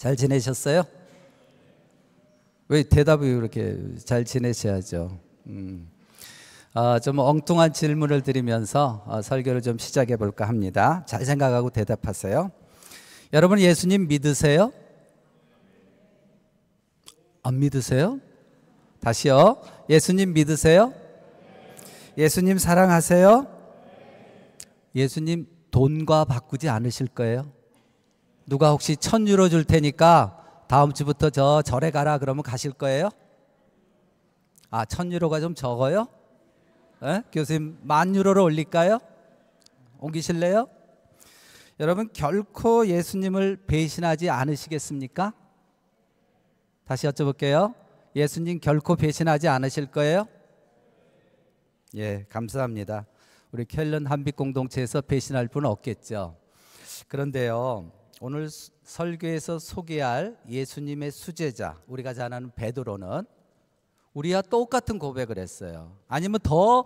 잘 지내셨어요? 왜 대답이 이렇게 잘 지내셔야죠. 음. 아, 좀 엉뚱한 질문을 드리면서 아, 설교를 좀 시작해 볼까 합니다. 잘 생각하고 대답하세요. 여러분 예수님 믿으세요? 안 믿으세요? 다시요. 예수님 믿으세요? 예수님 사랑하세요? 예수님 돈과 바꾸지 않으실 거예요? 누가 혹시 천 유로 줄 테니까 다음 주부터 저 절에 가라 그러면 가실 거예요? 아, 천 유로가 좀 적어요? 에? 예? 교수님, 만 유로로 올릴까요? 옮기실래요? 여러분, 결코 예수님을 배신하지 않으시겠습니까? 다시 여쭤볼게요. 예수님 결코 배신하지 않으실 거예요? 예, 감사합니다. 우리 켈런 한빛 공동체에서 배신할 분 없겠죠. 그런데요, 오늘 설교에서 소개할 예수님의 수제자 우리가 잘 아는 베드로는 우리와 똑같은 고백을 했어요. 아니면 더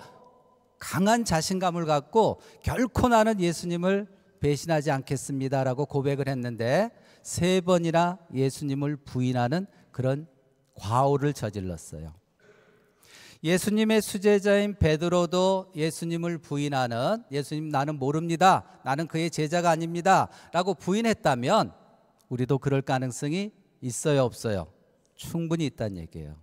강한 자신감을 갖고 결코 나는 예수님을 배신하지 않겠습니다라고 고백을 했는데 세 번이나 예수님을 부인하는 그런 과오를 저질렀어요. 예수님의 수제자인 베드로도 예수님을 부인하는 예수님 나는 모릅니다. 나는 그의 제자가 아닙니다. 라고 부인했다면 우리도 그럴 가능성이 있어요, 없어요? 충분히 있다는 얘기예요.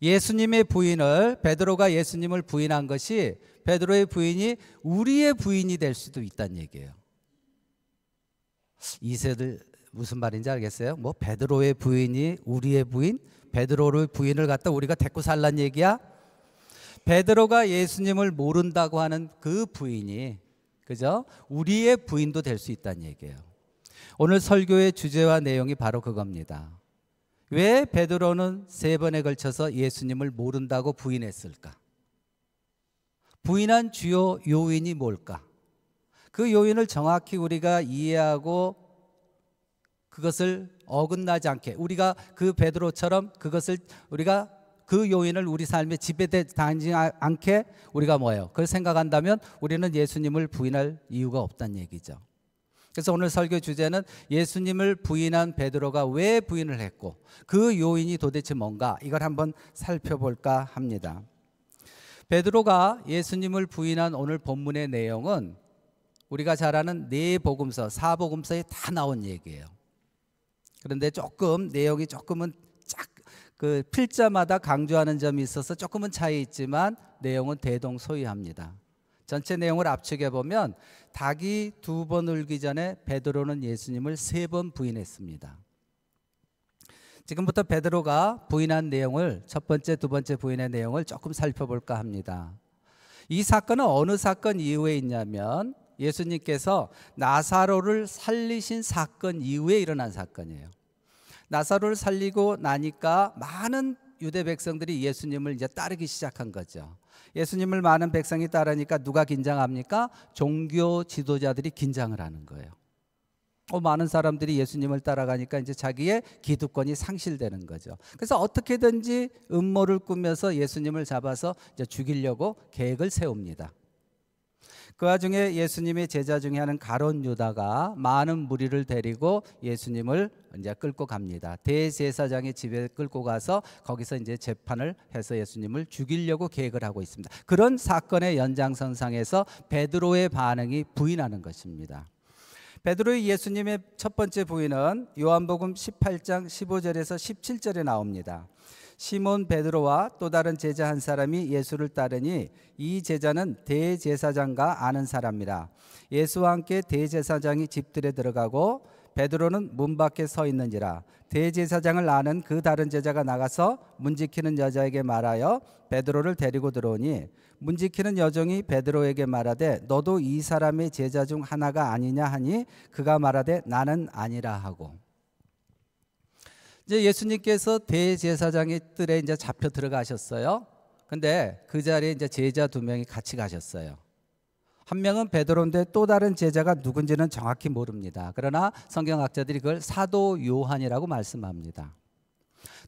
예수님의 부인을 베드로가 예수님을 부인한 것이 베드로의 부인이 우리의 부인이 될 수도 있다는 얘기예요. 이세들 무슨 말인지 알겠어요? 뭐 베드로의 부인이 우리의 부인, 베드로를 부인을 갖다 우리가 데리고 살란 얘기야? 베드로가 예수님을 모른다고 하는 그 부인이 그죠? 우리의 부인도 될 수 있다는 얘기예요. 오늘 설교의 주제와 내용이 바로 그겁니다. 왜 베드로는 세 번에 걸쳐서 예수님을 모른다고 부인했을까? 부인한 주요 요인이 뭘까? 그 요인을 정확히 우리가 이해하고 그것을 어긋나지 않게 우리가 그 베드로처럼 그것을 우리가 그 요인을 우리 삶에 지배되지 않게 우리가 뭐예요? 그걸 생각한다면 우리는 예수님을 부인할 이유가 없다는 얘기죠. 그래서 오늘 설교 주제는 예수님을 부인한 베드로가 왜 부인을 했고 그 요인이 도대체 뭔가 이걸 한번 살펴볼까 합니다. 베드로가 예수님을 부인한 오늘 본문의 내용은 우리가 잘 아는 네 복음서, 사복음서에 다 나온 얘기예요. 그런데 조금 내용이 조금은 짝그 필자마다 강조하는 점이 있어서 조금은 차이 있지만 내용은 대동소이합니다. 전체 내용을 압축해 보면 닭이 두 번 울기 전에 베드로는 예수님을 세 번 부인했습니다. 지금부터 베드로가 부인한 내용을 첫 번째, 두 번째 부인의 내용을 조금 살펴볼까 합니다. 이 사건은 어느 사건 이후에 있냐면 예수님께서 나사로를 살리신 사건 이후에 일어난 사건이에요. 나사로를 살리고 나니까 많은 유대 백성들이 예수님을 이제 따르기 시작한 거죠. 예수님을 많은 백성이 따르니까 누가 긴장합니까? 종교 지도자들이 긴장을 하는 거예요. 어, 많은 사람들이 예수님을 따라가니까 이제 자기의 기득권이 상실되는 거죠. 그래서 어떻게든지 음모를 꾸며서 예수님을 잡아서 이제 죽이려고 계획을 세웁니다. 그 와중에 예수님의 제자 중에 하는 가론 유다가 많은 무리를 데리고 예수님을 이제 끌고 갑니다. 대제사장의 집에 끌고 가서 거기서 이제 재판을 해서 예수님을 죽이려고 계획을 하고 있습니다. 그런 사건의 연장선상에서 베드로의 반응이 부인하는 것입니다. 베드로의 예수님의 첫 번째 부인은 요한복음 18장 15절에서 17절에 나옵니다. 시몬 베드로와 또 다른 제자 한 사람이 예수를 따르니 이 제자는 대제사장과 아는 사람이라. 예수와 함께 대제사장이 집들에 들어가고 베드로는 문 밖에 서 있는지라 대제사장을 아는 그 다른 제자가 나가서 문 지키는 여자에게 말하여 베드로를 데리고 들어오니 문 지키는 여종이 베드로에게 말하되 너도 이 사람의 제자 중 하나가 아니냐 하니 그가 말하되 나는 아니라 하고 이제 예수님께서 대제사장의 뜰에 이제 잡혀 들어가셨어요. 근데 그 자리에 이제 제자 두 명이 같이 가셨어요. 한 명은 베드로인데 또 다른 제자가 누군지는 정확히 모릅니다. 그러나 성경학자들이 그걸 사도 요한이라고 말씀합니다.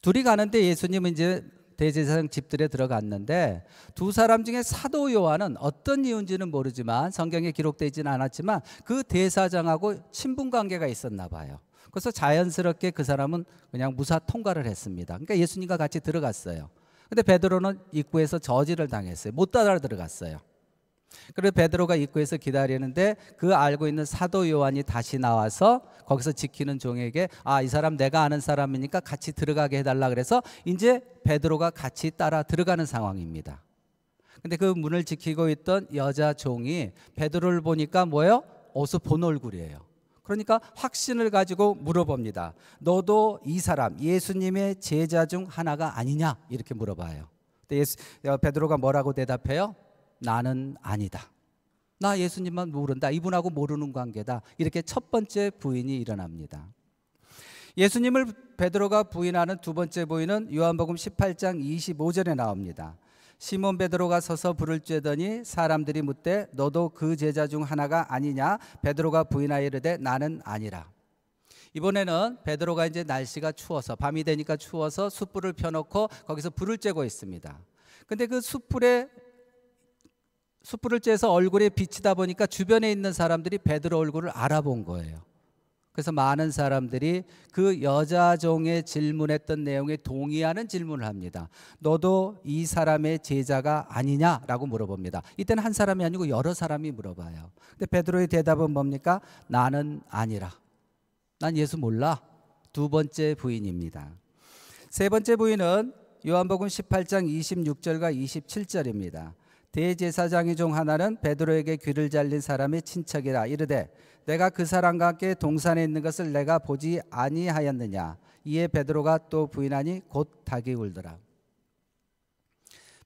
둘이 가는데 예수님은 이제 대제사장 집들에 들어갔는데 두 사람 중에 사도 요한은 어떤 이유인지는 모르지만 성경에 기록되지는 않았지만 그 대사장하고 친분 관계가 있었나 봐요. 그래서 자연스럽게 그 사람은 그냥 무사 통과를 했습니다. 그러니까 예수님과 같이 들어갔어요. 근데 베드로는 입구에서 저지를 당했어요. 못 따라 들어갔어요. 그리고 베드로가 입구에서 기다리는데 그 알고 있는 사도 요한이 다시 나와서 거기서 지키는 종에게 아이 사람 내가 아는 사람이니까 같이 들어가게 해달라 그래서 이제 베드로가 같이 따라 들어가는 상황입니다. 근데 그 문을 지키고 있던 여자 종이 베드로를 보니까 뭐예요? 어서 본 얼굴이에요. 그러니까 확신을 가지고 물어봅니다. 너도 이 사람 예수님의 제자 중 하나가 아니냐 이렇게 물어봐요. 예수, 어, 베드로가 뭐라고 대답해요? 나는 아니다. 나 예수님만 모른다. 이분하고 모르는 관계다. 이렇게 첫 번째 부인이 일어납니다. 예수님을 베드로가 부인하는 두 번째 부인은 요한복음 18장 25절에 나옵니다. 시몬 베드로가 서서 불을 쬐더니 사람들이 묻되 너도 그 제자 중 하나가 아니냐 베드로가 부인하 이르되 나는 아니라 이번에는 베드로가 이제 날씨가 추워서 밤이 되니까 추워서 숯불을 펴놓고 거기서 불을 쬐고 있습니다. 근데 그 숯불에 숯불을 쬐서 얼굴에 비치다 보니까 주변에 있는 사람들이 베드로 얼굴을 알아본 거예요. 그래서 많은 사람들이 그 여자 종의 질문했던 내용에 동의하는 질문을 합니다. 너도 이 사람의 제자가 아니냐라고 물어봅니다. 이때는 한 사람이 아니고 여러 사람이 물어봐요. 근데 베드로의 대답은 뭡니까? 나는 아니라. 난 예수 몰라. 두 번째 부인입니다. 세 번째 부인은 요한복음 18장 26절과 27절입니다. 대제사장이 중 하나는 베드로에게 귀를 잘린 사람이 친척이라 이르되 내가 그 사람과 함께 동산에 있는 것을 내가 보지 아니하였느냐 이에 베드로가 또 부인하니 곧 닭이 울더라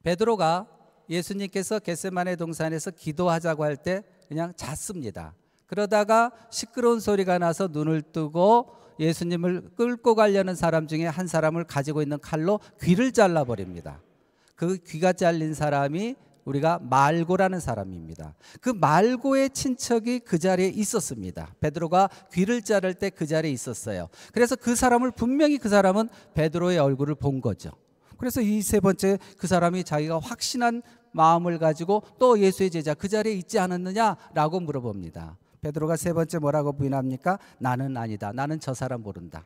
베드로가 예수님께서 겟세만의 동산에서 기도하자고 할 때 그냥 잤습니다 그러다가 시끄러운 소리가 나서 눈을 뜨고 예수님을 끌고 가려는 사람 중에 한 사람을 가지고 있는 칼로 귀를 잘라버립니다. 그 귀가 잘린 사람이 우리가 말고라는 사람입니다. 그 말고의 친척이 그 자리에 있었습니다. 베드로가 귀를 자를 때 그 자리에 있었어요. 그래서 그 사람을 분명히 그 사람은 베드로의 얼굴을 본 거죠. 그래서 이 세 번째 그 사람이 자기가 확신한 마음을 가지고 또 예수의 제자 그 자리에 있지 않았느냐라고 물어봅니다. 베드로가 세 번째 뭐라고 부인합니까? 나는 아니다. 나는 저 사람 모른다.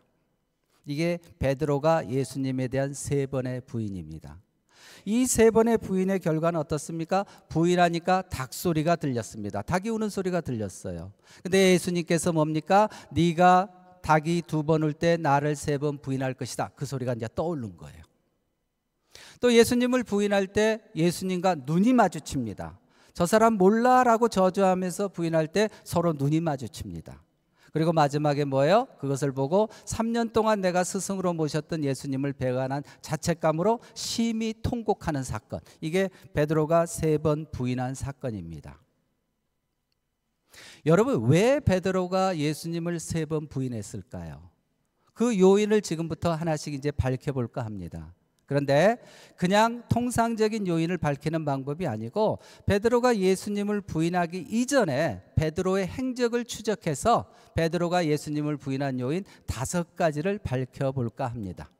이게 베드로가 예수님에 대한 세 번의 부인입니다. 이세 번의 부인의 결과는 어떻습니까? 부인하니까 닭 소리가 들렸습니다. 닭이 우는 소리가 들렸어요. 근데 예수님께서 뭡니까? 네가 닭이 두 번 울 때 나를 세 번 부인할 것이다. 그 소리가 이제 떠오른 거예요. 또 예수님을 부인할 때 예수님과 눈이 마주칩니다. 저 사람 몰라라고 저주하면서 부인할 때 서로 눈이 마주칩니다. 그리고 마지막에 뭐예요? 그것을 보고 3년 동안 내가 스승으로 모셨던 예수님을 배관한 자책감으로 심히 통곡하는 사건. 이게 베드로가 세 번 부인한 사건입니다. 여러분 왜 베드로가 예수님을 세 번 부인했을까요? 그 요인을 지금부터 하나씩 이제 밝혀볼까 합니다. 그런데 그냥 통상적인 요인을 밝히는 방법이 아니고 베드로가 예수님을 부인하기 이전에 베드로의 행적을 추적해서 베드로가 예수님을 부인한 요인 다섯 가지를 밝혀 볼까 합니다.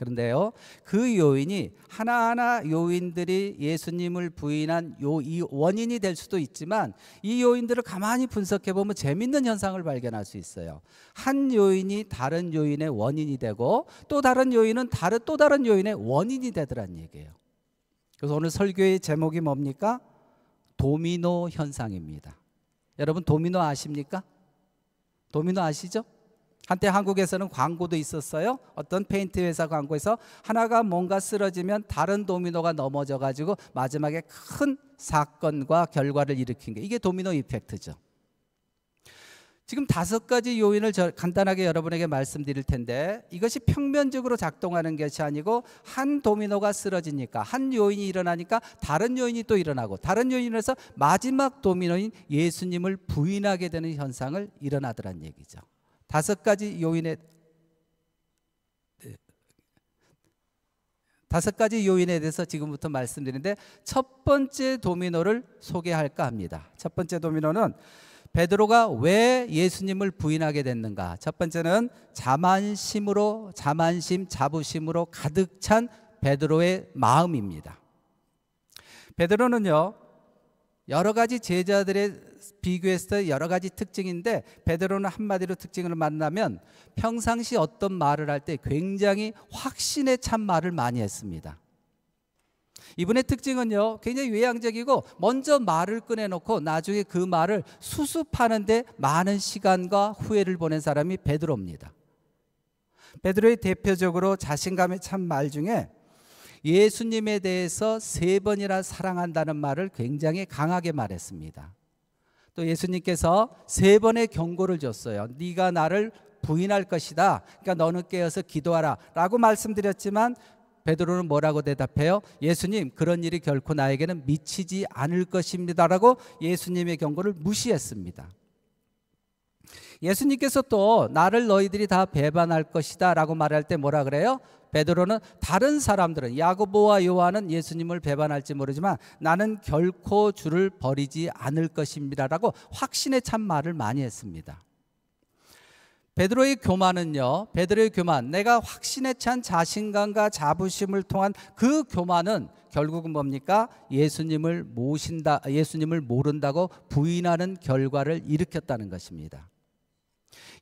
그런데요, 그 요인이 하나하나 요인들이 예수님을 부인한 요, 이 원인이 될 수도 있지만 이 요인들을 가만히 분석해 보면 재밌는 현상을 발견할 수 있어요. 한 요인이 다른 요인의 원인이 되고 또 다른 요인은 다른 또 다른 요인의 원인이 되더란 얘기예요. 그래서 오늘 설교의 제목이 뭡니까? 도미노 현상입니다. 여러분 도미노 아십니까? 도미노 아시죠? 한때 한국에서는 광고도 있었어요. 어떤 페인트 회사 광고에서 하나가 뭔가 쓰러지면 다른 도미노가 넘어져 가지고 마지막에 큰 사건과 결과를 일으킨 게 이게 도미노 이펙트죠. 지금 다섯 가지 요인을 간단하게 여러분에게 말씀드릴 텐데 이것이 평면적으로 작동하는 것이 아니고 한 도미노가 쓰러지니까 한 요인이 일어나니까 다른 요인이 또 일어나고 다른 요인에서 마지막 도미노인 예수님을 부인하게 되는 현상을 일어나더란 얘기죠. 다섯 가지 요인에 다섯 가지 요인에 대해서 지금부터 말씀드리는데 첫 번째 도미노를 소개할까 합니다. 첫 번째 도미노는 베드로가 왜 예수님을 부인하게 됐는가? 첫 번째는 자만심으로 자만심, 자부심으로 가득 찬 베드로의 마음입니다. 베드로는요. 여러 가지 제자들의 비교했을 때 여러 가지 특징인데 베드로는 한마디로 특징을 만나면 평상시 어떤 말을 할 때 굉장히 확신에 찬 말을 많이 했습니다. 이분의 특징은요, 굉장히 외향적이고 먼저 말을 꺼내놓고 나중에 그 말을 수습하는데 많은 시간과 후회를 보낸 사람이 베드로입니다. 베드로의 대표적으로 자신감에 찬 말 중에 예수님에 대해서 세 번이나 사랑한다는 말을 굉장히 강하게 말했습니다. 또 예수님께서 세 번의 경고를 줬어요. 네가 나를 부인할 것이다. 그러니까 너는 깨어서 기도하라라고 말씀드렸지만 베드로는 뭐라고 대답해요? 예수님, 그런 일이 결코 나에게는 미치지 않을 것입니다라고 예수님의 경고를 무시했습니다. 예수님께서 또 나를 너희들이 다 배반할 것이다라고 말할 때 뭐라 그래요? 베드로는 다른 사람들은 야고보와 요한은 예수님을 배반할지 모르지만 나는 결코 주를 버리지 않을 것입니다라고 확신에 찬 말을 많이 했습니다. 베드로의 교만은요. 베드로의 교만. 내가 확신에 찬 자신감과 자부심을 통한 그 교만은 결국은 뭡니까? 예수님을 모신다 예수님을 모른다고 부인하는 결과를 일으켰다는 것입니다.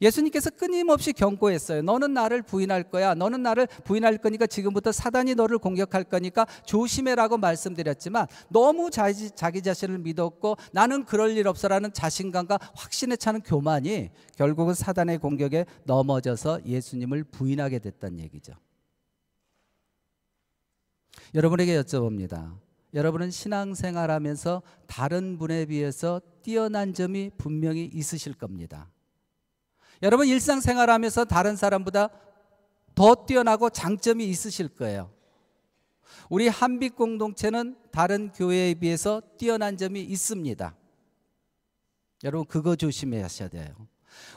예수님께서 끊임없이 경고했어요. 너는 나를 부인할 거야. 너는 나를 부인할 거니까 지금부터 사단이 너를 공격할 거니까 조심해라고 말씀드렸지만 너무 자기, 자기 자신을 믿었고 나는 그럴 일 없어라는 자신감과 확신에 차는 교만이 결국은 사단의 공격에 넘어져서 예수님을 부인하게 됐단 얘기죠. 여러분에게 여쭤봅니다. 여러분은 신앙생활하면서 다른 분에 비해서 뛰어난 점이 분명히 있으실 겁니다. 여러분 일상생활하면서 다른 사람보다 더 뛰어나고 장점이 있으실 거예요. 우리 한빛 공동체는 다른 교회에 비해서 뛰어난 점이 있습니다. 여러분 그거 조심하셔야 돼요.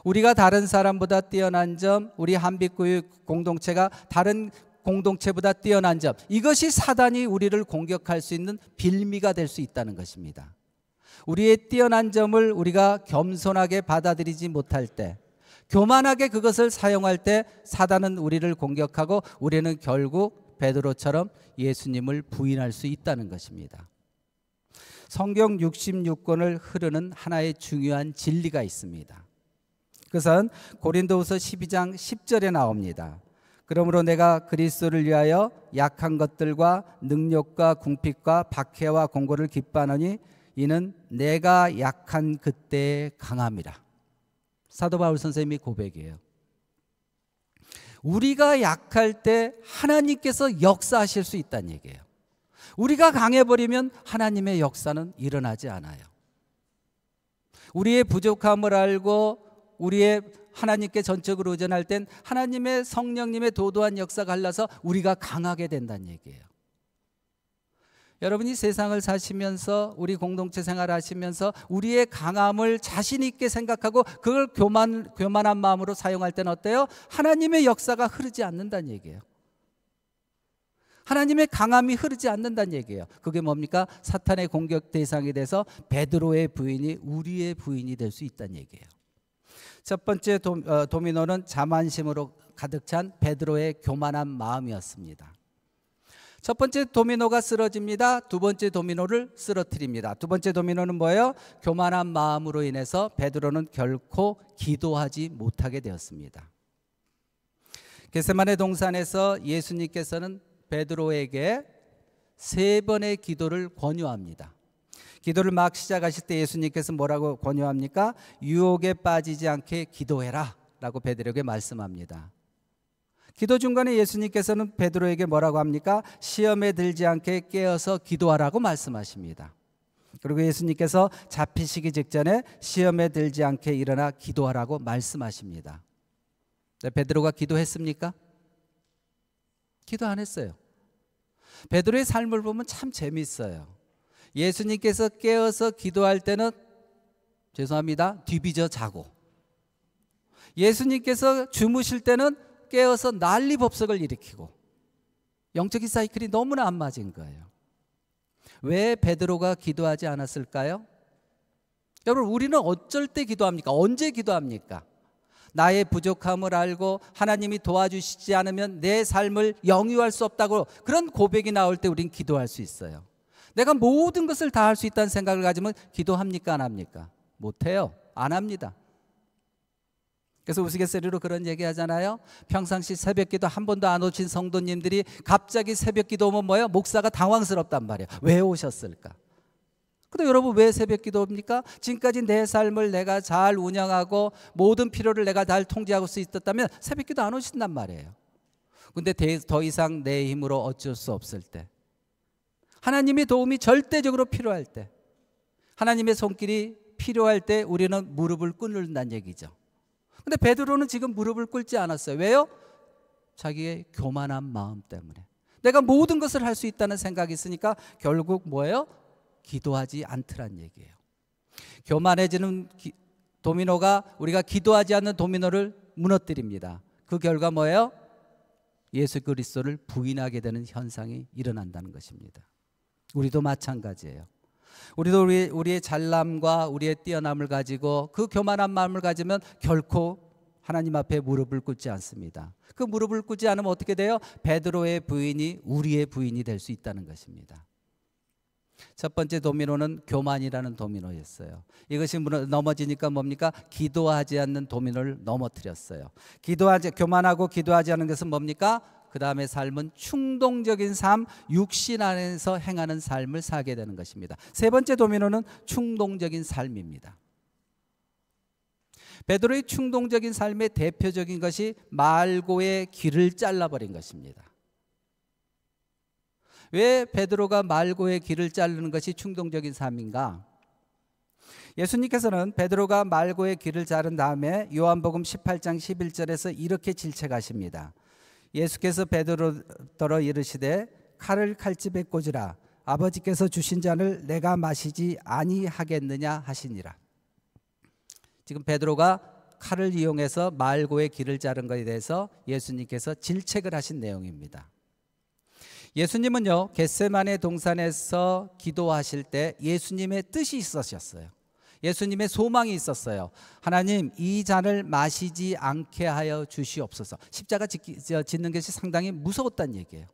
우리가 다른 사람보다 뛰어난 점, 우리 한빛교회 공동체가 다른 공동체보다 뛰어난 점, 이것이 사단이 우리를 공격할 수 있는 빌미가 될 수 있다는 것입니다. 우리의 뛰어난 점을 우리가 겸손하게 받아들이지 못할 때, 교만하게 그것을 사용할 때 사단은 우리를 공격하고 우리는 결국 베드로처럼 예수님을 부인할 수 있다는 것입니다. 성경 66권을 흐르는 하나의 중요한 진리가 있습니다. 그것은 고린도후서 12장 10절에 나옵니다. 그러므로 내가 그리스도를 위하여 약한 것들과 능력과 궁핍과 박해와 공고를 기뻐하니 이는 내가 약한 그때의 강함이라. 사도 바울 선생님이 고백이에요. 우리가 약할 때 하나님께서 역사하실 수 있다는 얘기예요. 우리가 강해버리면 하나님의 역사는 일어나지 않아요. 우리의 부족함을 알고 우리의 하나님께 전적으로 의존할 땐 하나님의 성령님의 도도한 역사가 흘러서 우리가 강하게 된다는 얘기예요. 여러분이 세상을 사시면서 우리 공동체 생활 하시면서 우리의 강함을 자신 있게 생각하고 그걸 교만 교만한 마음으로 사용할 때는 어때요? 하나님의 역사가 흐르지 않는다는 얘기예요. 하나님의 강함이 흐르지 않는다는 얘기예요. 그게 뭡니까? 사탄의 공격 대상이 돼서 베드로의 부인이 우리의 부인이 될 수 있다는 얘기예요. 첫 번째 도, 어, 도미노는 자만심으로 가득 찬 베드로의 교만한 마음이었습니다. 첫 번째 도미노가 쓰러집니다. 두 번째 도미노를 쓰러뜨립니다. 두 번째 도미노는 뭐예요? 교만한 마음으로 인해서 베드로는 결코 기도하지 못하게 되었습니다. 게세만의 동산에서 예수님께서는 베드로에게 세 번의 기도를 권유합니다. 기도를 막 시작하실 때 예수님께서 뭐라고 권유합니까? 유혹에 빠지지 않게 기도해라 라고 베드로에게 말씀합니다. 기도 중간에 예수님께서는 베드로에게 뭐라고 합니까? 시험에 들지 않게 깨어서 기도하라고 말씀하십니다. 그리고 예수님께서 잡히시기 직전에 시험에 들지 않게 일어나 기도하라고 말씀하십니다. 네, 베드로가 기도했습니까? 기도 안 했어요. 베드로의 삶을 보면 참 재밌어요. 예수님께서 깨어서 기도할 때는 죄송합니다. 뒤비져 자고 예수님께서 주무실 때는 깨어서 난리 법석을 일으키고 영적인 사이클이 너무나 안 맞은 거예요. 왜 베드로가 기도하지 않았을까요? 여러분, 우리는 어쩔 때 기도합니까? 언제 기도합니까? 나의 부족함을 알고 하나님이 도와주시지 않으면 내 삶을 영유할 수 없다고 그런 고백이 나올 때 우린 기도할 수 있어요. 내가 모든 것을 다 할 수 있다는 생각을 가지면 기도합니까? 안 합니까? 못해요. 안 합니다. 그래서 우스갯소리로 그런 얘기 하잖아요. 평상시 새벽 기도 한 번도 안 오신 성도님들이 갑자기 새벽 기도 오면 뭐예요? 목사가 당황스럽단 말이에요. 왜 오셨을까? 근데 여러분 왜 새벽 기도입니까? 지금까지 내 삶을 내가 잘 운영하고 모든 필요를 내가 잘 통제하고 수 있었다면 새벽 기도 안 오신단 말이에요. 근데 더 이상 내 힘으로 어쩔 수 없을 때 하나님의 도움이 절대적으로 필요할 때 하나님의 손길이 필요할 때 우리는 무릎을 꿇는다는 얘기죠. 근데 베드로는 지금 무릎을 꿇지 않았어요. 왜요? 자기의 교만한 마음 때문에. 내가 모든 것을 할 수 있다는 생각이 있으니까 결국 뭐예요? 기도하지 않더란 얘기예요. 교만해지는 기, 도미노가 우리가 기도하지 않는 도미노를 무너뜨립니다. 그 결과 뭐예요? 예수 그리스도를 부인하게 되는 현상이 일어난다는 것입니다. 우리도 마찬가지예요. 우리도 우리, 우리의 잘남과 우리의 뛰어남을 가지고 그 교만한 마음을 가지면 결코 하나님 앞에 무릎을 꿇지 않습니다. 그 무릎을 꿇지 않으면 어떻게 돼요? 베드로의 부인이 우리의 부인이 될 수 있다는 것입니다. 첫 번째 도미노는 교만이라는 도미노였어요. 이것이 넘어지니까 뭡니까? 기도하지 않는 도미노를 넘어뜨렸어요. 기도하지 교만하고 기도하지 않는 것은 뭡니까? 그 다음에 삶은 충동적인 삶, 육신 안에서 행하는 삶을 사게 되는 것입니다. 세 번째 도미노는 충동적인 삶입니다. 베드로의 충동적인 삶의 대표적인 것이 말고의 귀를 잘라버린 것입니다. 왜 베드로가 말고의 귀를 자르는 것이 충동적인 삶인가? 예수님께서는 베드로가 말고의 귀를 자른 다음에 요한복음 18장 11절에서 이렇게 질책하십니다. 예수께서 베드로더러 이르시되 칼을 칼집에 꽂으라 아버지께서 주신 잔을 내가 마시지 아니하겠느냐 하시니라. 지금 베드로가 칼을 이용해서 말고의 길을 자른 것에 대해서 예수님께서 질책을 하신 내용입니다. 예수님은요 겟세만의 동산에서 기도하실 때 예수님의 뜻이 있으셨어요. 예수님의 소망이 있었어요. 하나님 이 잔을 마시지 않게 하여 주시옵소서. 십자가 짓는 것이 상당히 무서웠단 얘기예요.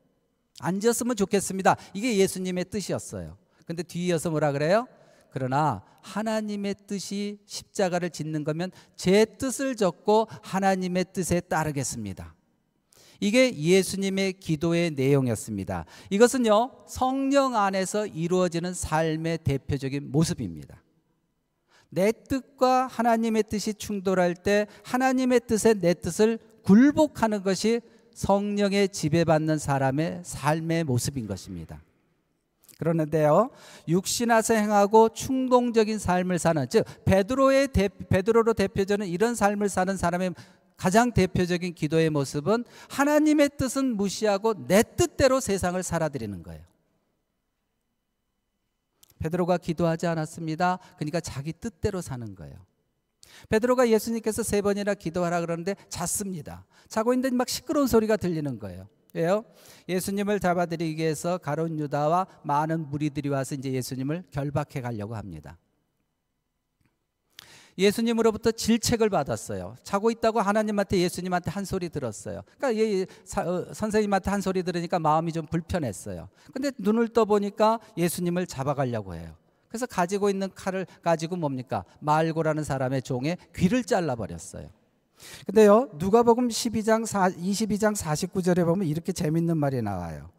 안 지었으면 좋겠습니다. 이게 예수님의 뜻이었어요. 근데 뒤이어서 뭐라 그래요? 그러나 하나님의 뜻이 십자가를 짓는 거면 제 뜻을 적고 하나님의 뜻에 따르겠습니다. 이게 예수님의 기도의 내용이었습니다. 이것은요, 성령 안에서 이루어지는 삶의 대표적인 모습입니다. 내 뜻과 하나님의 뜻이 충돌할 때 하나님의 뜻에 내 뜻을 굴복하는 것이 성령의 지배받는 사람의 삶의 모습인 것입니다. 그러는데요. 육신아서 행하고 충동적인 삶을 사는 즉 베드로의 대, 베드로로 대표되는 이런 삶을 사는 사람의 가장 대표적인 기도의 모습은 하나님의 뜻은 무시하고 내 뜻대로 세상을 살아들이는 거예요. 베드로가 기도하지 않았습니다. 그러니까 자기 뜻대로 사는 거예요. 베드로가 예수님께서 세 번이나 기도하라 그러는데 잤습니다. 자고 있는데 막 시끄러운 소리가 들리는 거예요. 왜요? 예수님을 잡아들이기 위해서 가론 유다와 많은 무리들이 와서 이제 예수님을 결박해 가려고 합니다. 예수님으로부터 질책을 받았어요. 자고 있다고 하나님한테 예수님한테 한 소리 들었어요. 그러니까 예, 사, 어, 선생님한테 한 소리 들으니까 마음이 좀 불편했어요. 근데 눈을 떠 보니까 예수님을 잡아가려고 해요. 그래서 가지고 있는 칼을 가지고 뭡니까? 말고라는 사람의 종의 귀를 잘라 버렸어요. 근데요. 누가복음 12장 4, 22장 49절에 보면 이렇게 재밌는 말이 나와요.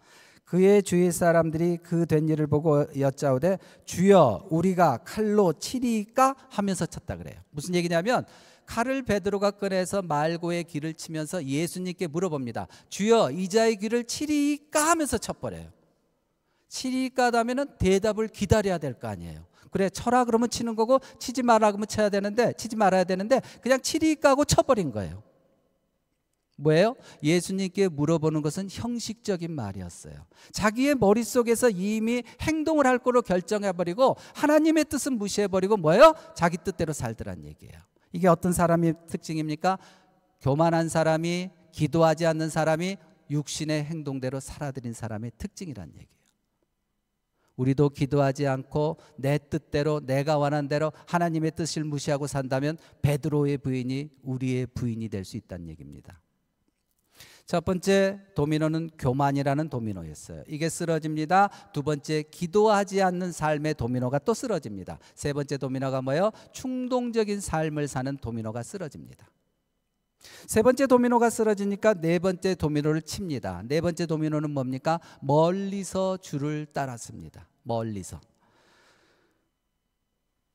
그의 주위 사람들이 그 된 일을 보고 여짜오되 주여 우리가 칼로 치리까 하면서 쳤다 그래요. 무슨 얘기냐면 칼을 베드로가 꺼내서 말고의 귀를 치면서 예수님께 물어봅니다. 주여 이자의 귀를 치리까 하면서 쳐버려요. 치리까 하면은 대답을 기다려야 될 거 아니에요. 그래 쳐라 그러면 치는 거고 치지 말라 그러면 쳐야 되는데 치지 말아야 되는데 그냥 치리까 하고 쳐버린 거예요. 뭐예요? 예수님께 물어보는 것은 형식적인 말이었어요. 자기의 머릿속에서 이미 행동을 할 거로 결정해버리고 하나님의 뜻은 무시해버리고 뭐예요? 자기 뜻대로 살더란 얘기예요. 이게 어떤 사람의 특징입니까? 교만한 사람이 기도하지 않는 사람이 육신의 행동대로 살아들인 사람의 특징이란 얘기예요. 우리도 기도하지 않고 내 뜻대로 내가 원한 대로 하나님의 뜻을 무시하고 산다면 베드로의 부인이 우리의 부인이 될 수 있다는 얘기입니다. 첫 번째 도미노는 교만이라는 도미노였어요. 이게 쓰러집니다. 두 번째 기도하지 않는 삶의 도미노가 또 쓰러집니다. 세 번째 도미노가 뭐예요? 충동적인 삶을 사는 도미노가 쓰러집니다. 세 번째 도미노가 쓰러지니까 네 번째 도미노를 칩니다. 네 번째 도미노는 뭡니까? 멀리서 줄을 따랐습니다. 멀리서.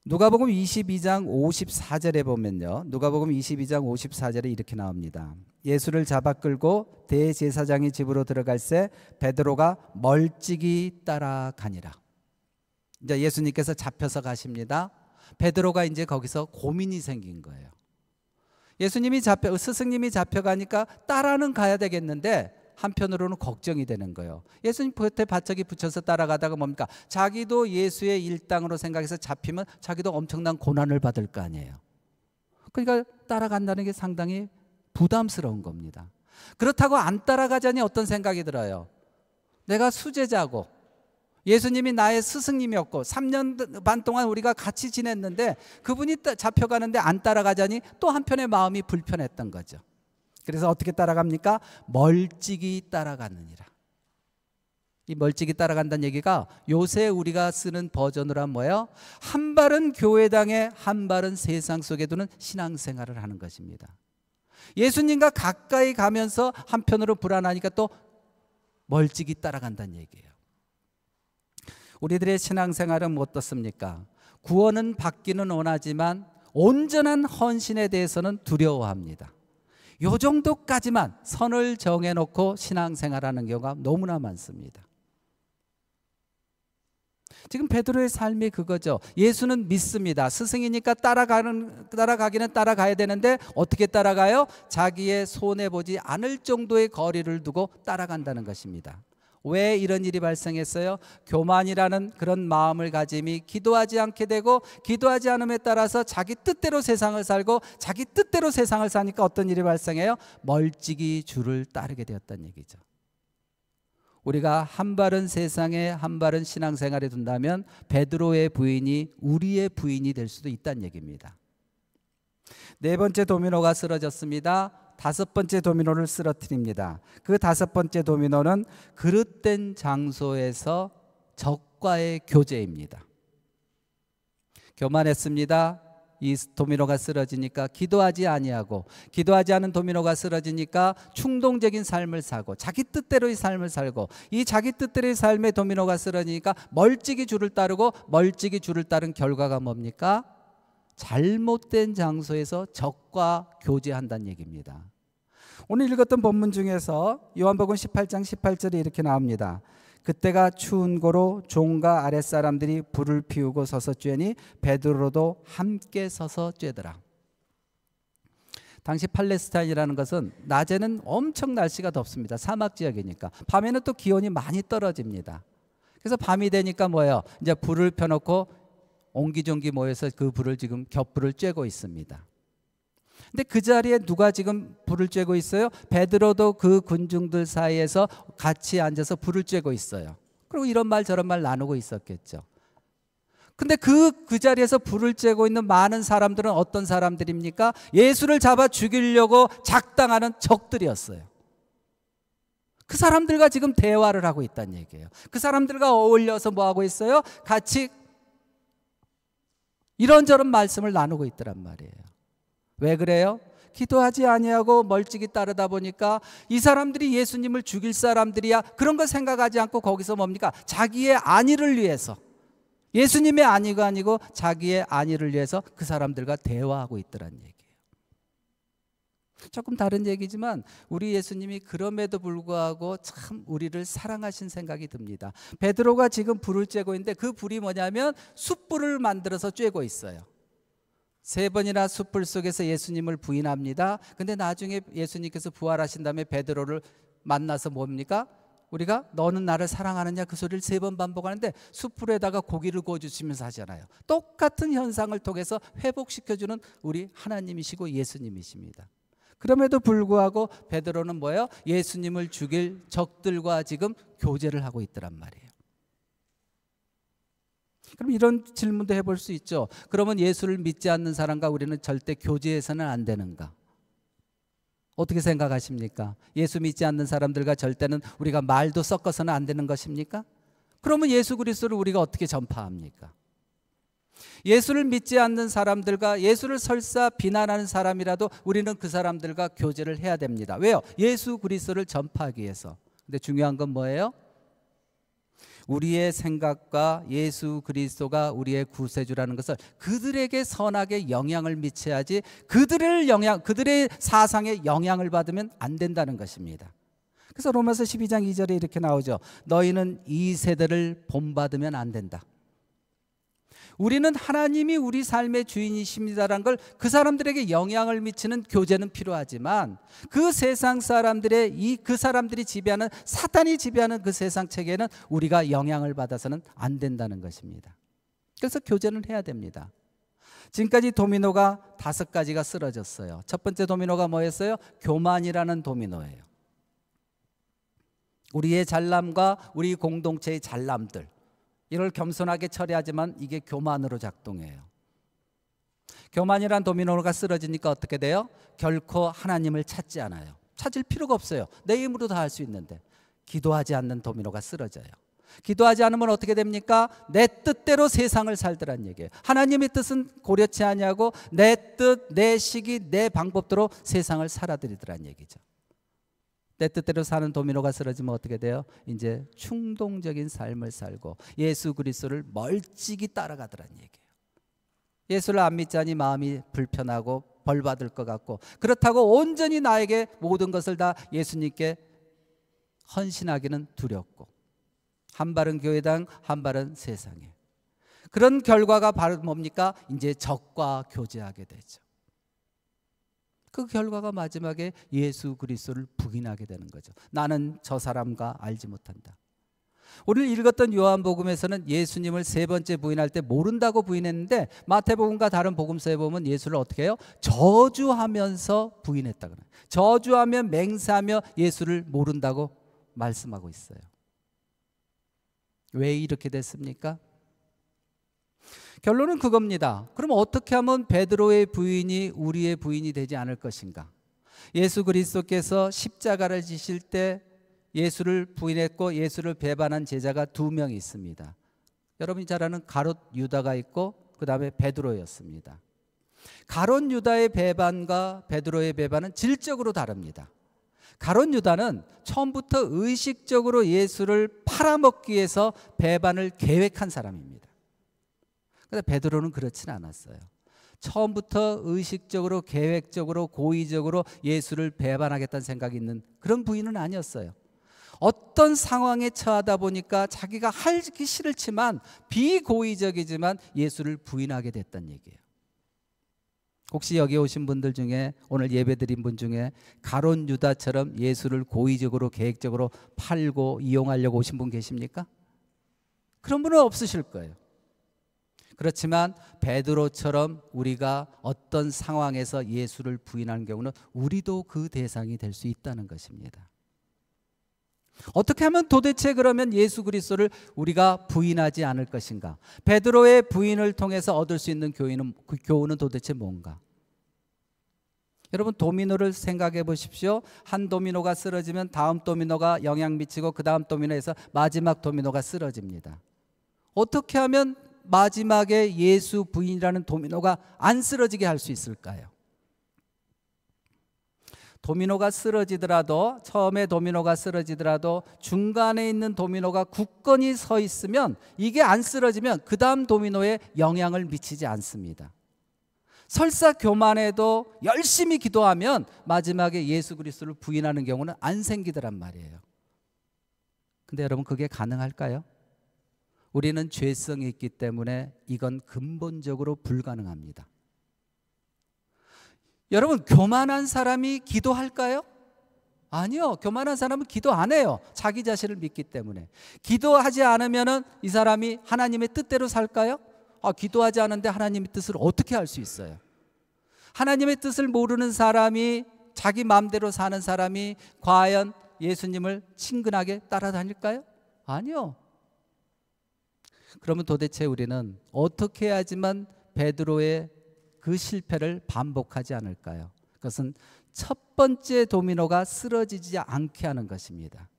누가복음 22장 54절에 보면요. 누가복음 22장 54절에 이렇게 나옵니다. 예수를 잡아 끌고 대제사장이 집으로 들어갈새 베드로가 멀찍이 따라가니라. 이제 예수님께서 잡혀서 가십니다. 베드로가 이제 거기서 고민이 생긴 거예요. 예수님이 잡혀 스승님이 잡혀가니까 따라는 가야 되겠는데 한편으로는 걱정이 되는 거예요. 예수님 곁에 바짝이 붙여서 따라가다가 뭡니까? 자기도 예수의 일당으로 생각해서 잡히면 자기도 엄청난 고난을 받을 거 아니에요. 그러니까 따라간다는 게 상당히 부담스러운 겁니다. 그렇다고 안 따라가자니 어떤 생각이 들어요? 내가 수제자고 예수님이 나의 스승님이었고 3년 반 동안 우리가 같이 지냈는데 그분이 잡혀가는데 안 따라가자니 또 한편의 마음이 불편했던 거죠. 그래서 어떻게 따라갑니까? 멀찍이 따라가느니라. 이 멀찍이 따라간다는 얘기가 요새 우리가 쓰는 버전으로 한 뭐예요? 한 발은 교회당에 한 발은 세상 속에 두는 신앙생활을 하는 것입니다. 예수님과 가까이 가면서 한편으로 불안하니까 또 멀찍이 따라간다는 얘기예요. 우리들의 신앙생활은 어떻습니까? 구원은 받기는 원하지만 온전한 헌신에 대해서는 두려워합니다. 요 정도까지만 선을 정해놓고 신앙생활하는 경우가 너무나 많습니다. 지금 베드로의 삶이 그거죠. 예수는 믿습니다. 스승이니까 따라가는 따라가기는 따라가야 되는데 어떻게 따라가요? 자기의 손에 보지 않을 정도의 거리를 두고 따라간다는 것입니다. 왜 이런 일이 발생했어요? 교만이라는 그런 마음을 가짐이 기도하지 않게 되고 기도하지 않음에 따라서 자기 뜻대로 세상을 살고 자기 뜻대로 세상을 사니까 어떤 일이 발생해요? 멀찍이 주를 따르게 되었다는 얘기죠. 우리가 한 발은 세상에 한 발은 신앙생활에 둔다면 베드로의 부인이 우리의 부인이 될 수도 있다는 얘기입니다. 네 번째 도미노가 쓰러졌습니다. 다섯 번째 도미노를 쓰러뜨립니다. 그 다섯 번째 도미노는 그릇된 장소에서 적과의 교제입니다. 교만했습니다. 이 도미노가 쓰러지니까 기도하지 아니하고 기도하지 않은 도미노가 쓰러지니까 충동적인 삶을 살고 자기 뜻대로의 삶을 살고 이 자기 뜻대로의 삶의 도미노가 쓰러지니까 멀찍이 줄을 따르고 멀찍이 줄을 따른 결과가 뭡니까? 잘못된 장소에서 적과 교제한다는 얘기입니다. 오늘 읽었던 본문 중에서 요한복음 18장 18절에 이렇게 나옵니다. 그때가 추운 고로 종과 아랫 사람들이 불을 피우고 서서 쬐니 베드로도 함께 서서 쬐더라. 당시 팔레스타인이라는 것은 낮에는 엄청 날씨가 덥습니다. 사막 지역이니까. 밤에는 또 기온이 많이 떨어집니다. 그래서 밤이 되니까 뭐예요? 이제 불을 펴놓고 옹기종기 모여서 그 불을 지금 겹불을 쬐고 있습니다. 근데 그 자리에 누가 지금 불을 쬐고 있어요? 베드로도 그 군중들 사이에서 같이 앉아서 불을 쬐고 있어요. 그리고 이런 말 저런 말 나누고 있었겠죠. 근데 그, 그 자리에서 불을 쬐고 있는 많은 사람들은 어떤 사람들입니까? 예수를 잡아 죽이려고 작당하는 적들이었어요. 그 사람들과 지금 대화를 하고 있다는 얘기예요. 그 사람들과 어울려서 뭐 하고 있어요? 같이 이런저런 말씀을 나누고 있더란 말이에요. 왜 그래요? 기도하지 아니하고 멀찍이 따르다 보니까 이 사람들이 예수님을 죽일 사람들이야 그런 거 생각하지 않고 거기서 뭡니까 자기의 안위를 위해서 예수님의 안위가 아니고 자기의 안위를 위해서 그 사람들과 대화하고 있더란 얘기예요. 조금 다른 얘기지만 우리 예수님이 그럼에도 불구하고 참 우리를 사랑하신 생각이 듭니다. 베드로가 지금 불을 쬐고 있는데 그 불이 뭐냐면 숯불을 만들어서 쬐고 있어요. 세 번이나 숯불 속에서 예수님을 부인합니다. 근데 나중에 예수님께서 부활하신 다음에 베드로를 만나서 뭡니까? 우리가 너는 나를 사랑하느냐 그 소리를 세 번 반복하는데 숯불에다가 고기를 구워 주시면서 하잖아요. 똑같은 현상을 통해서 회복시켜 주는 우리 하나님이시고 예수님이십니다. 그럼에도 불구하고 베드로는 뭐예요? 예수님을 죽일 적들과 지금 교제를 하고 있더란 말이에요. 그럼 이런 질문도 해볼 수 있죠. 그러면 예수를 믿지 않는 사람과 우리는 절대 교제해서는 안 되는가? 어떻게 생각하십니까? 예수 믿지 않는 사람들과 절대는 우리가 말도 섞어서는 안 되는 것입니까? 그러면 예수 그리스도를 우리가 어떻게 전파합니까? 예수를 믿지 않는 사람들과 예수를 설사 비난하는 사람이라도 우리는 그 사람들과 교제를 해야 됩니다. 왜요? 예수 그리스도를 전파하기 위해서. 근데 중요한 건 뭐예요? 우리의 생각과 예수 그리스도가 우리의 구세주라는 것을 그들에게 선하게 영향을 미쳐야지 그들을 영향 그들의 사상에 영향을 받으면 안 된다는 것입니다. 그래서 로마서 12장 2절에 이렇게 나오죠. 너희는 이 세대를 본받으면 안 된다. 우리는 하나님이 우리 삶의 주인이십니다라는 걸 그 사람들에게 영향을 미치는 교제는 필요하지만 그 세상 사람들의 이 그 사람들이 지배하는 사탄이 지배하는 그 세상 체계는 우리가 영향을 받아서는 안 된다는 것입니다. 그래서 교제는 해야 됩니다. 지금까지 도미노가 다섯 가지가 쓰러졌어요. 첫 번째 도미노가 뭐였어요? 교만이라는 도미노예요. 우리의 잘남과 우리 공동체의 잘남들 이를 겸손하게 처리하지만 이게 교만으로 작동해요. 교만이란 도미노가 쓰러지니까 어떻게 돼요? 결코 하나님을 찾지 않아요. 찾을 필요가 없어요. 내 힘으로 다 할 수 있는데 기도하지 않는 도미노가 쓰러져요. 기도하지 않으면 어떻게 됩니까? 내 뜻대로 세상을 살더란 얘기예요. 하나님의 뜻은 고려치 아니하고 내 뜻, 내 시기, 내 방법대로 세상을 살아들이더란 얘기죠. 때 뜻대로 사는 도미노가 쓰러지면 어떻게 돼요? 이제 충동적인 삶을 살고 예수 그리스도를 멀찍이 따라가더란 얘기예요. 예수를 안 믿자니 마음이 불편하고 벌 받을 것 같고 그렇다고 온전히 나에게 모든 것을 다 예수님께 헌신하기는 두렵고 한 발은 교회당 한 발은 세상에 그런 결과가 바로 뭡니까? 이제 적과 교제하게 되죠. 그 결과가 마지막에 예수 그리스도를 부인하게 되는 거죠. 나는 저 사람과 알지 못한다. 오늘 읽었던 요한복음에서는 예수님을 세 번째 부인할 때 모른다고 부인했는데 마태복음과 다른 복음서에 보면 예수를 어떻게 해요? 저주하면서 부인했다 그래요. 저주하며 맹세하며 예수를 모른다고 말씀하고 있어요. 왜 이렇게 됐습니까? 결론은 그겁니다. 그럼 어떻게 하면 베드로의 부인이 우리의 부인이 되지 않을 것인가? 예수 그리스도께서 십자가를 지실 때 예수를 부인했고 예수를 배반한 제자가 두 명 있습니다. 여러분이 잘 아는 가롯 유다가 있고 그다음에 베드로였습니다. 가롯 유다의 배반과 베드로의 배반은 질적으로 다릅니다. 가롯 유다는 처음부터 의식적으로 예수를 팔아먹기 위해서 배반을 계획한 사람입니다. 근데 베드로는 그렇진 않았어요. 처음부터 의식적으로 계획적으로 고의적으로 예수를 배반하겠다는 생각이 있는 그런 부인은 아니었어요. 어떤 상황에 처하다 보니까 자기가 하기 싫지만 비고의적이지만 예수를 부인하게 됐단 얘기예요. 혹시 여기 오신 분들 중에 오늘 예배드린 분 중에 가론 유다처럼 예수를 고의적으로 계획적으로 팔고 이용하려고 오신 분 계십니까? 그런 분은 없으실 거예요. 그렇지만 베드로처럼 우리가 어떤 상황에서 예수를 부인하는 경우는 우리도 그 대상이 될 수 있다는 것입니다. 어떻게 하면 도대체 그러면 예수 그리스도를 우리가 부인하지 않을 것인가? 베드로의 부인을 통해서 얻을 수 있는 교훈은, 그 교훈은 도대체 뭔가? 여러분 도미노를 생각해 보십시오. 한 도미노가 쓰러지면 다음 도미노가 영향 미치고 그 다음 도미노에서 마지막 도미노가 쓰러집니다. 어떻게 하면 마지막에 예수 부인이라는 도미노가 안 쓰러지게 할 수 있을까요? 도미노가 쓰러지더라도 처음에 도미노가 쓰러지더라도 중간에 있는 도미노가 굳건히 서 있으면 이게 안 쓰러지면 그 다음 도미노에 영향을 미치지 않습니다. 설사 교만해도 열심히 기도하면 마지막에 예수 그리스도를 부인하는 경우는 안 생기더란 말이에요. 근데 여러분 그게 가능할까요? 우리는 죄성이 있기 때문에 이건 근본적으로 불가능합니다. 여러분, 교만한 사람이 기도할까요? 아니요. 교만한 사람은 기도 안 해요. 자기 자신을 믿기 때문에. 기도하지 않으면 이 사람이 하나님의 뜻대로 살까요? 아, 기도하지 않은데 하나님의 뜻을 어떻게 알 수 있어요? 하나님의 뜻을 모르는 사람이 자기 마음대로 사는 사람이 과연 예수님을 친근하게 따라다닐까요? 아니요. 그러면 도대체 우리는 어떻게 해야지만 베드로의 그 실패를 반복하지 않을까요? 그것은 첫 번째 도미노가 쓰러지지 않게 하는 것입니다.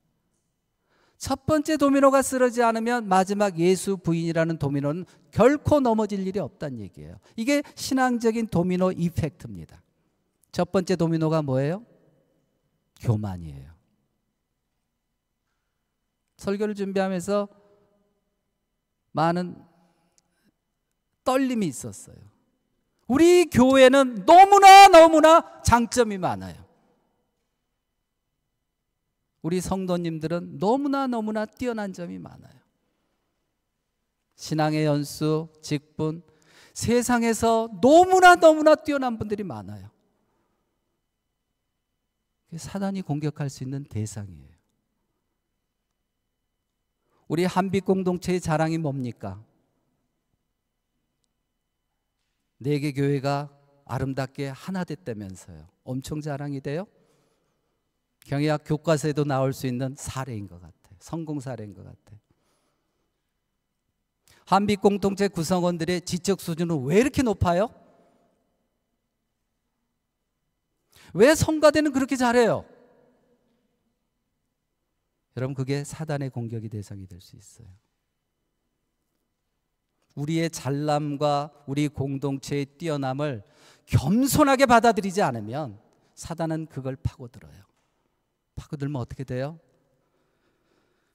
첫 번째 도미노가 쓰러지 않으면 마지막 예수 부인이라는 도미노는 결코 넘어질 일이 없다는 얘기예요. 이게 신앙적인 도미노 이펙트입니다. 첫 번째 도미노가 뭐예요? 교만이에요. 설교를 준비하면서 많은 떨림이 있었어요. 우리 교회는 너무나 너무나 장점이 많아요. 우리 성도님들은 너무나 너무나 뛰어난 점이 많아요. 신앙의 연수, 직분, 세상에서 너무나 너무나 뛰어난 분들이 많아요. 사단이 공격할 수 있는 대상이에요. 우리 한빛 공동체의 자랑이 뭡니까? 네 개 교회가 아름답게 하나 됐다면서요. 엄청 자랑이 돼요? 경희학 교과서에도 나올 수 있는 사례인 것 같아요. 성공 사례인 것 같아요. 한빛 공동체 구성원들의 지적 수준은 왜 이렇게 높아요? 왜 성가대는 그렇게 잘해요? 여러분 그게 사단의 공격이 대상이 될 수 있어요. 우리의 잘남과 우리 공동체의 뛰어남을 겸손하게 받아들이지 않으면 사단은 그걸 파고들어요. 파고들면 어떻게 돼요?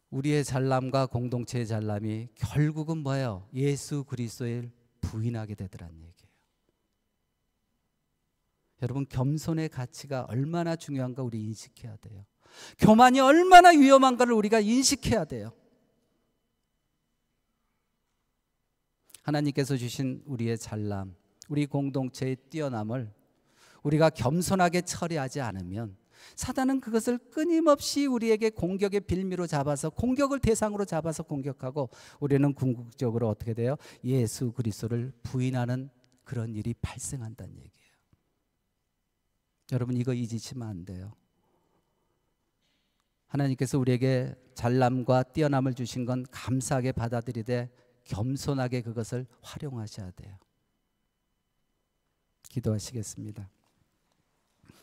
우리의 잘남과 공동체의 잘남이 결국은 뭐예요? 예수 그리스도를 부인하게 되더란 얘기예요. 여러분 겸손의 가치가 얼마나 중요한가 우리 인식해야 돼요. 교만이 얼마나 위험한가를 우리가 인식해야 돼요. 하나님께서 주신 우리의 잘남, 우리 공동체의 뛰어남을 우리가 겸손하게 처리하지 않으면 사단은 그것을 끊임없이 우리에게 공격의 빌미로 잡아서 공격을 대상으로 잡아서 공격하고 우리는 궁극적으로 어떻게 돼요? 예수 그리스도를 부인하는 그런 일이 발생한다는 얘기예요. 여러분 이거 잊으시면 안 돼요. 하나님께서 우리에게 잘남과 뛰어남을 주신 건 감사하게 받아들이되 겸손하게 그것을 활용하셔야 돼요. 기도하시겠습니다.